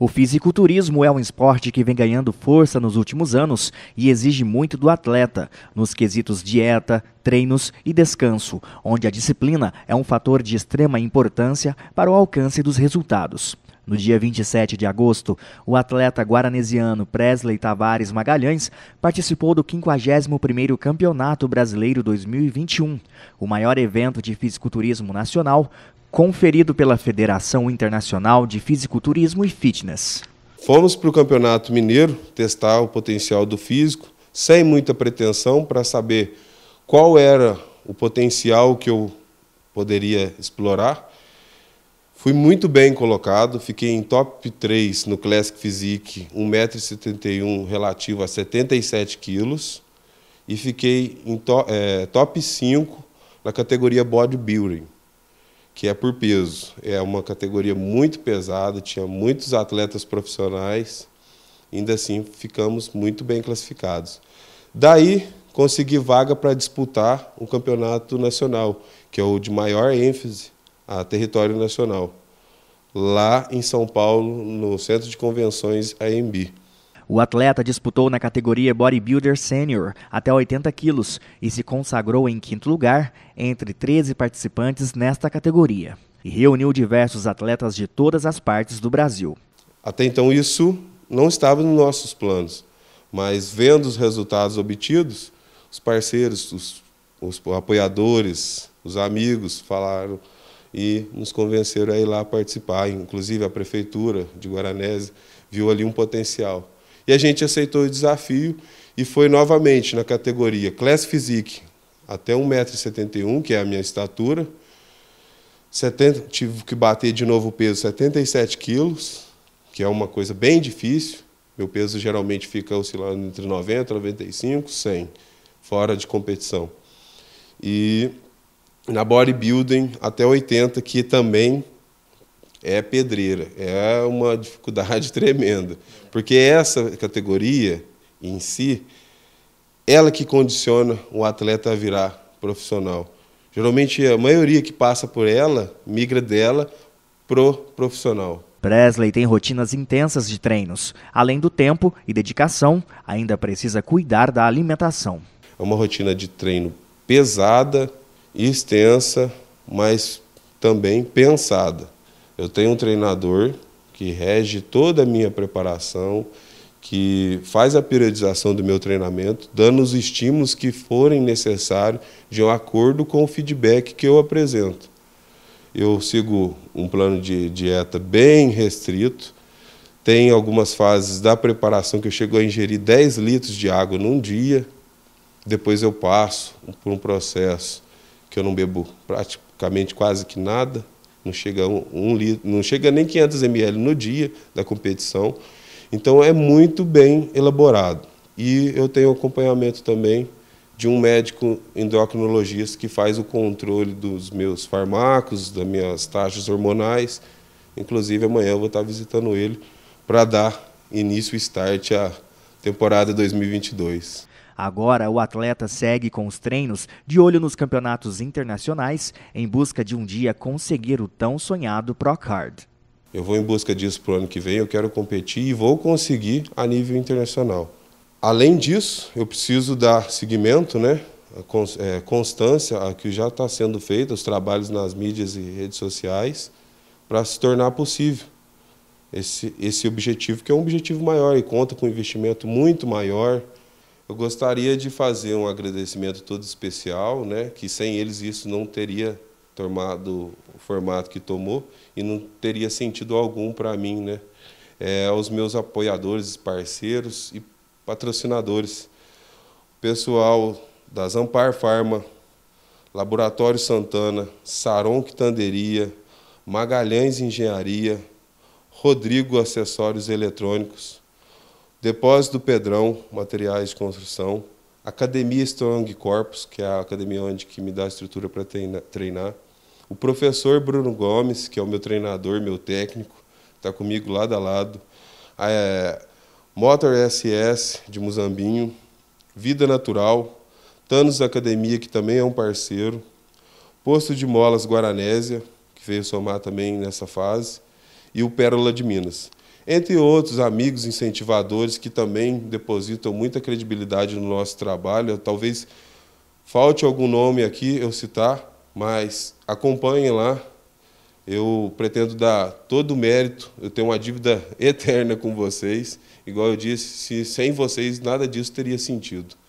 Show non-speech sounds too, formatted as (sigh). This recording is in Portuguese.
O fisiculturismo é um esporte que vem ganhando força nos últimos anos e exige muito do atleta, nos quesitos dieta, treinos e descanso, onde a disciplina é um fator de extrema importância para o alcance dos resultados. No dia 27 de agosto, o atleta guaranesiano Presley Tavares Magalhães participou do 51º Campeonato Brasileiro 2021, o maior evento de fisiculturismo nacional, conferido pela Federação Internacional de Fisiculturismo e Fitness. Fomos para o Campeonato Mineiro testar o potencial do físico, sem muita pretensão, para saber qual era o potencial que eu poderia explorar Fui muito bem colocado, fiquei em top 3 no Classic Physique, 1,71m relativo a 77 quilos, e fiquei em to, é, top 5 na categoria bodybuilding, que é por peso. É uma categoria muito pesada, tinha muitos atletas profissionais, ainda assim ficamos muito bem classificados. Daí consegui vaga para disputar o um campeonato nacional, que é o de maior ênfase a território nacional, lá em São Paulo, no Centro de Convenções AMB. O atleta disputou na categoria Bodybuilder Sênior até 80 quilos e se consagrou em quinto lugar entre 13 participantes nesta categoria e reuniu diversos atletas de todas as partes do Brasil. Até então isso não estava nos nossos planos, mas vendo os resultados obtidos, os parceiros, os, os apoiadores, os amigos falaram e nos convenceram a ir lá participar. Inclusive a prefeitura de Guaranese viu ali um potencial. E a gente aceitou o desafio e foi novamente na categoria Class Physique, até 1,71m, que é a minha estatura. 70, tive que bater de novo o peso 77 quilos, que é uma coisa bem difícil. Meu peso geralmente fica oscilando entre 90, 95, 100, fora de competição. E na bodybuilding até 80, que também é pedreira, é uma dificuldade (laughs) tremenda, porque essa categoria em si, ela que condiciona o atleta a virar profissional. Geralmente a maioria que passa por ela migra dela pro profissional. Presley tem rotinas intensas de treinos. Além do tempo e dedicação, ainda precisa cuidar da alimentação. É uma rotina de treino pesada, extensa, mas também pensada. Eu tenho um treinador que rege toda a minha preparação, que faz a periodização do meu treinamento, dando os estímulos que forem necessários de um acordo com o feedback que eu apresento. Eu sigo um plano de dieta bem restrito, tem algumas fases da preparação que eu chego a ingerir 10 litros de água num dia, depois eu passo por um processo que eu não bebo praticamente quase que nada, não chega, um, um litro, não chega nem 500 ml no dia da competição. Então é muito bem elaborado. E eu tenho acompanhamento também de um médico endocrinologista que faz o controle dos meus fármacos, das minhas taxas hormonais. Inclusive amanhã eu vou estar visitando ele para dar início e start à temporada 2022. Agora, o atleta segue com os treinos de olho nos campeonatos internacionais em busca de um dia conseguir o tão sonhado Procard. Eu vou em busca disso para o ano que vem, eu quero competir e vou conseguir a nível internacional. Além disso, eu preciso dar seguimento, né? É, constância a que já está sendo feito, os trabalhos nas mídias e redes sociais, para se tornar possível esse, esse objetivo, que é um objetivo maior e conta com um investimento muito maior. Eu gostaria de fazer um agradecimento todo especial, né, que sem eles isso não teria tomado o formato que tomou e não teria sentido algum para mim, né? É, aos meus apoiadores, parceiros e patrocinadores. Pessoal das Ampar Pharma, Laboratório Santana, Saron Quitanderia, Magalhães Engenharia, Rodrigo Acessórios Eletrônicos, Depósito do Pedrão, materiais de construção. Academia Strong Corpus, que é a academia onde que me dá a estrutura para treinar. O professor Bruno Gomes, que é o meu treinador, meu técnico, está comigo lado a lado. A, é, Motor SS de Muzambinho, Vida Natural, Thanos Academia, que também é um parceiro, Posto de Molas Guaranésia, que veio somar também nessa fase, e o Pérola de Minas entre outros amigos incentivadores que também depositam muita credibilidade no nosso trabalho. Talvez falte algum nome aqui eu citar, mas acompanhem lá. Eu pretendo dar todo o mérito, eu tenho uma dívida (laughs) eterna com vocês. Igual eu disse, se sem vocês nada disso teria sentido.